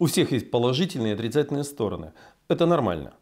У всех есть положительные и отрицательные стороны. Это нормально.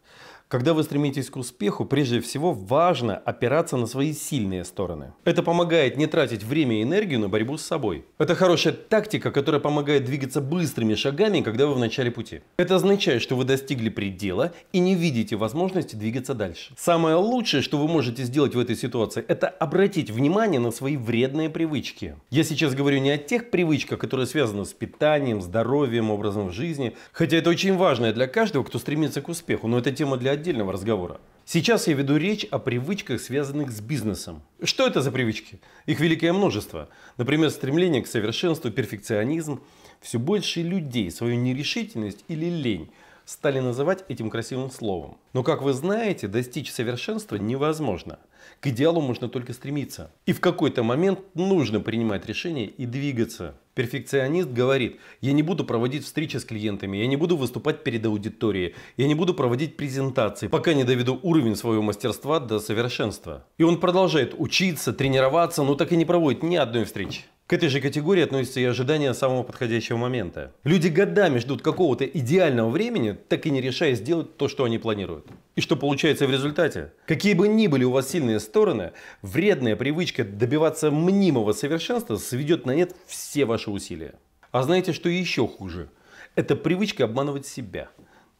Когда вы стремитесь к успеху, прежде всего важно опираться на свои сильные стороны. Это помогает не тратить время и энергию на борьбу с собой. Это хорошая тактика, которая помогает двигаться быстрыми шагами, когда вы в начале пути. Это означает, что вы достигли предела и не видите возможности двигаться дальше. Самое лучшее, что вы можете сделать в этой ситуации, это обратить внимание на свои вредные привычки. Я сейчас говорю не о тех привычках, которые связаны с питанием, здоровьем, образом жизни, хотя это очень важное для каждого, кто стремится к успеху, но это тема для отдельного разговора. Сейчас я веду речь о привычках, связанных с бизнесом. Что это за привычки? Их великое множество. Например, стремление к совершенству, перфекционизм. Все больше людей свою нерешительность или лень стали называть этим красивым словом. Но, как вы знаете, достичь совершенства невозможно. К идеалу можно только стремиться. И в какой-то момент нужно принимать решение и двигаться. Перфекционист говорит, я не буду проводить встречи с клиентами, я не буду выступать перед аудиторией, я не буду проводить презентации, пока не доведу уровень своего мастерства до совершенства. И он продолжает учиться, тренироваться, но так и не проводит ни одной встречи. К этой же категории относится и ожидание самого подходящего момента. Люди годами ждут какого-то идеального времени, так и не решая сделать то, что они планируют. И что получается в результате? Какие бы ни были у вас сильные стороны, вредная привычка добиваться мнимого совершенства сведет на нет все ваши усилия. А знаете, что еще хуже? Это привычка обманывать себя.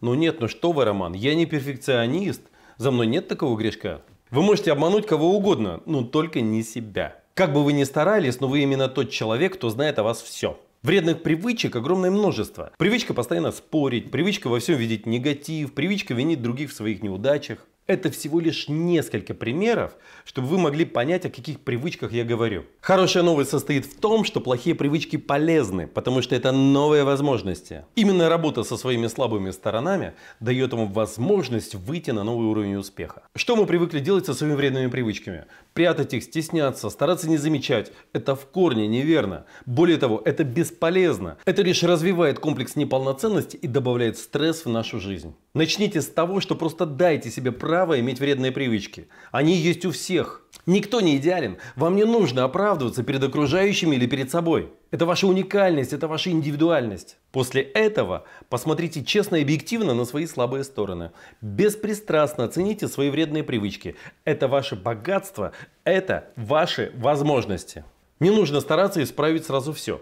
Ну нет, ну что вы, Роман, я не перфекционист, за мной нет такого грешка. Вы можете обмануть кого угодно, но только не себя. Как бы вы ни старались, но вы именно тот человек, кто знает о вас все. Вредных привычек огромное множество. Привычка постоянно спорить, привычка во всем видеть негатив, привычка винить других в своих неудачах. Это всего лишь несколько примеров, чтобы вы могли понять, о каких привычках я говорю. Хорошая новость состоит в том, что плохие привычки полезны, потому что это новые возможности. Именно работа со своими слабыми сторонами дает вам возможность выйти на новый уровень успеха. Что мы привыкли делать со своими вредными привычками? Прятать их, стесняться, стараться не замечать. Это в корне неверно. Более того, это бесполезно. Это лишь развивает комплекс неполноценности и добавляет стресс в нашу жизнь. Начните с того, что просто дайте себе право иметь вредные привычки. Они есть у всех. Никто не идеален. Вам не нужно оправдываться перед окружающими или перед собой. Это ваша уникальность, это ваша индивидуальность. После этого посмотрите честно и объективно на свои слабые стороны. Беспристрастно оцените свои вредные привычки. Это ваше богатство, это ваши возможности. Не нужно стараться исправить сразу все.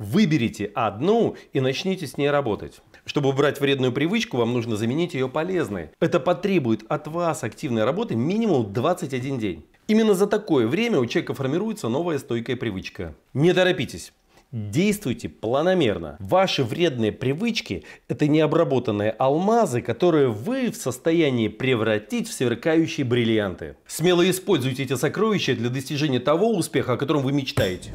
Выберите одну и начните с ней работать. Чтобы убрать вредную привычку, вам нужно заменить ее полезной. Это потребует от вас активной работы минимум 21 день. Именно за такое время у человека формируется новая стойкая привычка. Не торопитесь. Действуйте планомерно. Ваши вредные привычки – это необработанные алмазы, которые вы в состоянии превратить в сверкающие бриллианты. Смело используйте эти сокровища для достижения того успеха, о котором вы мечтаете.